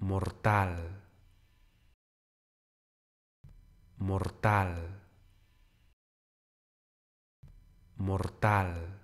mortal, mortal, mortal.